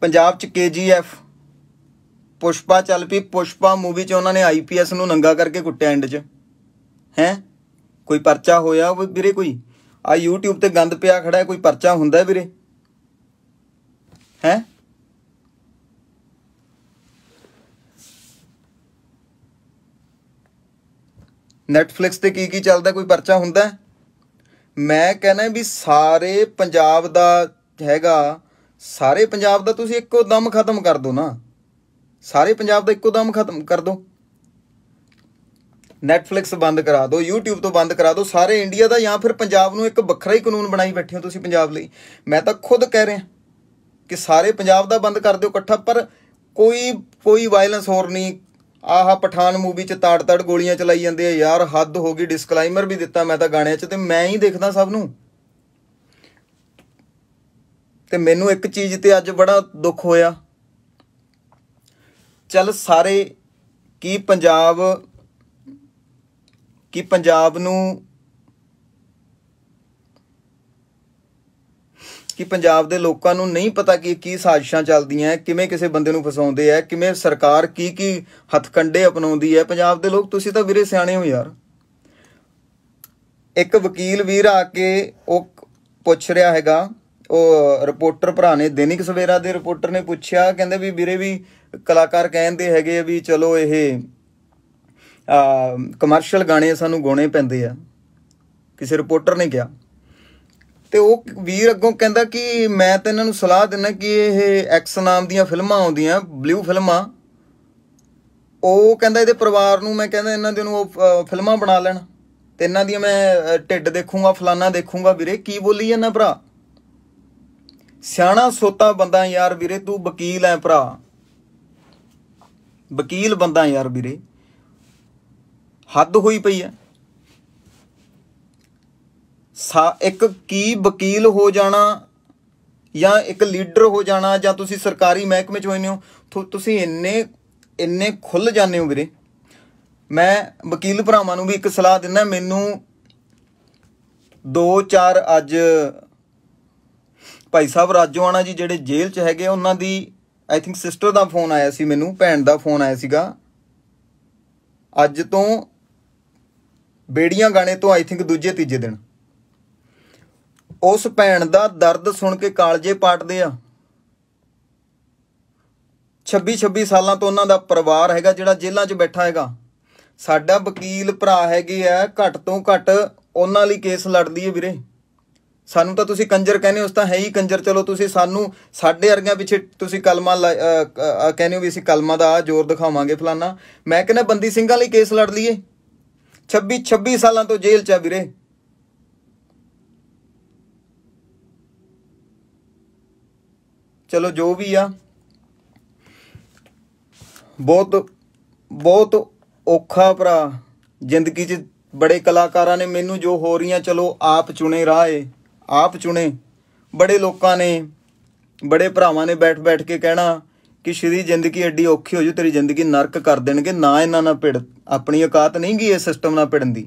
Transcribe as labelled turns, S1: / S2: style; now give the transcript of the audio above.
S1: ਪੰਜਾਬ 'ਚ ਕੇਜੀਐਫ ਪੁਸ਼ਪਾ ਚੱਲ ਪਈ ਪੁਸ਼ਪਾ ਮੂਵੀ 'ਚ ਉਹਨਾਂ ਨੇ ਆਈਪੀਐਸ ਨੂੰ ਨੰਗਾ ਕਰਕੇ ਕੁੱਟਿਆ ਐਂਡ 'ਚ ਹੈ ਕੋਈ ਪਰਚਾ ਹੋਇਆ ਵੀਰੇ ਕੋਈ ਆ YouTube ਤੇ ਗੰਦ ਪਿਆ ਖੜਾ ਕੋਈ ਪਰਚਾ ਹੁੰਦਾ ਵੀਰੇ ਹੈ Netflix ਤੇ ਕੀ ਕੀ ਚੱਲਦਾ ਕੋਈ ਪਰਚਾ ਹੁੰਦਾ ਮੈਂ ਕਹਿੰਦਾ ਵੀ ਸਾਰੇ ਪੰਜਾਬ ਦਾ ਹੈਗਾ ਸਾਰੇ ਪੰਜਾਬ ਦਾ ਤੁਸੀਂ ਇੱਕੋ ਦਮ ਖਤਮ ਕਰ ਦੋ ਨਾ ਸਾਰੇ ਪੰਜਾਬ ਦਾ ਇੱਕੋ ਦਮ ਖਤਮ ਕਰ ਦੋ ਨੈਟਫਲਿਕਸ ਬੰਦ ਕਰਾ ਦਿਓ YouTube ਤੋਂ ਬੰਦ ਕਰਾ ਦਿਓ ਸਾਰੇ ਇੰਡੀਆ ਦਾ ਜਾਂ ਫਿਰ ਪੰਜਾਬ ਨੂੰ ਇੱਕ ਵੱਖਰਾ ਹੀ ਕਾਨੂੰਨ ਬਣਾਈ ਬੈਠੇ ਹੋ ਤੁਸੀਂ ਪੰਜਾਬ ਲਈ ਮੈਂ ਤਾਂ ਖੁਦ ਕਹਿ ਰਿਹਾ ਕਿ ਸਾਰੇ ਪੰਜਾਬ ਦਾ ਬੰਦ ਕਰ ਦਿਓ ਇਕੱਠਾ ਪਰ ਕੋਈ ਕੋਈ ਵਾਇਲੈਂਸ ਹੋਰ ਨਹੀਂ ਆਹ ਪਠਾਨ ਮੂਵੀ ਚ ਤਾੜ-ਤਾੜ ਗੋਲੀਆਂ ਚਲਾਈ ਜਾਂਦੇ ਆ ਯਾਰ ਹੱਦ ਹੋ ਗਈ ਡਿਸਕਲੇਮਰ ਵੀ ਦਿੱਤਾ ਮੈਂ ਤਾਂ ਗਾਣਿਆਂ 'ਚ ਤੇ ਮੈਂ ਹੀ ਦੇਖਦਾ ਸਭ ਨੂੰ ਤੇ ਮੈਨੂੰ ਇੱਕ ਚੀਜ਼ ਤੇ ਅੱਜ ਬੜਾ ਦੁੱਖ ਹੋਇਆ ਚੱਲ ਸਾਰੇ ਕੀ ਪੰਜਾਬ ਕੀ ਪੰਜਾਬ ਨੂੰ ਕਿ ਪੰਜਾਬ ਦੇ ਲੋਕਾਂ ਨੂੰ ਨਹੀਂ ਪਤਾ ਕਿ ਕੀ ਸਾਜ਼ਿਸ਼ਾਂ ਚੱਲਦੀਆਂ ਕਿਵੇਂ ਕਿਸੇ ਬੰਦੇ ਨੂੰ ਫਸਾਉਂਦੇ ਐ ਕਿਵੇਂ ਸਰਕਾਰ ਕੀ ਕੀ ਹੱਥਕੰਡੇ ਅਪਣਾਉਂਦੀ ਐ ਪੰਜਾਬ ਦੇ ਲੋਕ ਤੁਸੀਂ ਤਾਂ ਵੀਰੇ ਸਿਆਣੇ ਹੋ ਯਾਰ ਇੱਕ ਵਕੀਲ ਵੀਰ ਆ ਕੇ ਉਹ ਪੁੱਛ ਰਿਹਾ ਹੈਗਾ ਉਹ ਰਿਪੋਰਟਰ ਭਰਾ ਨੇ ਦੈਨਿਕ ਸਵੇਰਾ ਦੇ ਰਿਪੋਰਟਰ ਨੇ ਪੁੱਛਿਆ ਕਹਿੰਦੇ ਵੀ ਵੀਰੇ ਵੀ ਕਲਾਕਾਰ ਕਹਿੰਦੇ ਹੈਗੇ ਵੀ ਚਲੋ ਇਹ ਆ ਕਮਰਸ਼ੀਅਲ ਗਾਣੇ ਸਾਨੂੰ ਗਾਉਣੇ ਪੈਂਦੇ ਆ ਕਿਸੇ ਰਿਪੋਰਟਰ ਨੇ ਕਿਹਾ ਤੇ ਉਹ ਵੀਰ ਅੱਗੋਂ ਕਹਿੰਦਾ ਕਿ ਮੈਂ ਤਾਂ ਇਹਨਾਂ ਨੂੰ ਸਲਾਹ ਦਿੰਨਾ ਕਿ ਇਹ ਐਕਸ ਨਾਮ ਦੀਆਂ ਫਿਲਮਾਂ ਆਉਂਦੀਆਂ ਬਲੂ ਫਿਲਮਾਂ ਉਹ ਕਹਿੰਦਾ ਇਹਦੇ ਪਰਿਵਾਰ ਨੂੰ ਮੈਂ ਕਹਿੰਦਾ ਇਹਨਾਂ ਦੇ ਨੂੰ ਉਹ ਫਿਲਮਾਂ ਬਣਾ ਲੈਣ ਤੇ ਇਹਨਾਂ ਦੀਆਂ ਮੈਂ ਢਿੱਡ ਦੇਖੂੰਗਾ ਫਲਾਨਾ ਦੇਖੂੰਗਾ ਵੀਰੇ ਕੀ ਬੋਲੀ ਜਾਂਦਾ ਭਰਾ ਸਿਆਣਾ ਸੋਤਾ ਬੰਦਾ ਯਾਰ ਵੀਰੇ ਤੂੰ ਵਕੀਲ ਐ ਭਰਾ ਵਕੀਲ ਬੰਦਾ ਯਾਰ ਵੀਰੇ ਹੱਦ ਹੋਈ ਪਈ ਐ ਸਾ ਇੱਕ ਕੀ ਵਕੀਲ ਹੋ ਜਾਣਾ ਜਾਂ ਇੱਕ ਲੀਡਰ ਹੋ ਜਾਣਾ ਜਾਂ ਤੁਸੀਂ ਸਰਕਾਰੀ ਮਹਿਕਮੇ 'ਚ ਹੋਏ ਹੋ ਤੁਸੀਂ ਇੰਨੇ ਇੰਨੇ ਖੁੱਲ ਜਾਂਦੇ ਹੋ ਵੀਰੇ ਮੈਂ ਵਕੀਲ ਭਰਾਵਾਂ ਨੂੰ ਵੀ ਇੱਕ ਸਲਾਹ ਦਿੰਦਾ ਮੈਨੂੰ 2 4 ਅੱਜ ਭਾਈ ਸਾਹਿਬ ਰਾਜੋਆਣਾ ਜੀ ਜਿਹੜੇ ਜੇਲ੍ਹ 'ਚ ਹੈਗੇ ਉਹਨਾਂ ਦੀ ਆਈ ਥਿੰਕ ਸਿਸਟਰ ਦਾ ਫੋਨ ਆਇਆ ਸੀ ਮੈਨੂੰ ਭੈਣ ਦਾ ਫੋਨ ਆਇਆ ਸੀਗਾ ਅੱਜ ਤੋਂ ਬੇੜੀਆਂ ਗਾਣੇ ਤੋਂ ਆਈ ਥਿੰਕ ਦੂਜੇ ਤੀਜੇ ਦਿਨ ਉਸ ਭੈਣ ਦਾ ਦਰਦ ਸੁਣ ਕੇ ਕਾਲਜੇ ਪਾਟਦੇ ਆ 26 26 ਸਾਲਾਂ ਤੋਂ ਉਹਨਾਂ ਦਾ ਪਰਿਵਾਰ ਹੈਗਾ ਜਿਹੜਾ ਜੇਲ੍ਹਾਂ 'ਚ ਬੈਠਾ ਹੈਗਾ ਸਾਡਾ ਵਕੀਲ ਭਰਾ ਹੈਗੇ ਆ ਘੱਟ ਤੋਂ ਘੱਟ ਉਹਨਾਂ ਲਈ ਕੇਸ ਲੜਦੀ ਏ ਵੀਰੇ ਸਾਨੂੰ ਤਾਂ ਤੁਸੀਂ ਕੰਜਰ ਕਹਿੰਦੇ ਉਸ ਤਾਂ ਹੈ ਹੀ ਕੰਜਰ ਚਲੋ ਤੁਸੀਂ ਸਾਨੂੰ ਸਾਡੇ ਅਰਗਿਆਂ ਪਿੱਛੇ ਤੁਸੀਂ ਕਲਮਾ ਕਹਿੰਦੇ ਹੋ ਵੀ ਅਸੀਂ ਕਲਮਾ ਦਾ ਜ਼ੋਰ ਦਿਖਾਵਾਂਗੇ ਫਲਾਨਾ ਮੈਂ ਕਹਿੰਦਾ ਬੰਦੀ ਸਿੰਘਾਂ ਲਈ ਕੇਸ ਲੜ ਲਈਏ 26 26 ਸਾਲਾਂ ਤੋਂ ਜੇਲ੍ਹ 'ਚ ਆ ਵੀਰੇ ਚਲੋ ਜੋ ਵੀ ਆ ਬਹੁਤ ਬਹੁਤ ਔਖਾ ਭਰਾ ਜ਼ਿੰਦਗੀ 'ਚ ਬੜੇ ਕਲਾਕਾਰਾਂ ਨੇ ਮੈਨੂੰ ਜੋ ਹੋ ਰਹੀਆਂ ਚਲੋ ਆਪ ਚੁਣੇ ਰਾਹ ਏ ਆਪ ਚੁਣੇ ਬੜੇ ਲੋਕਾਂ ਨੇ ਬੜੇ ਭਰਾਵਾਂ ਨੇ ਬੈਠ-ਬੈਠ ਕੇ ਕਹਿਣਾ ਕਿ ਸ਼੍ਰੀ ਜ਼ਿੰਦਗੀ ਐਡੀ ਔਖੀ ਹੋ ਜੂ ਤੇਰੀ ਜ਼ਿੰਦਗੀ ਨਰਕ ਕਰ ਦੇਣਗੇ ਨਾ ਇਹਨਾਂ ਨਾਲ ਭਿੜ ਆਪਣੀ ਔਕਾਤ ਨਹੀਂ ਗਈ ਇਹ ਸਿਸਟਮ ਨਾਲ ਭਿੜਨ ਦੀ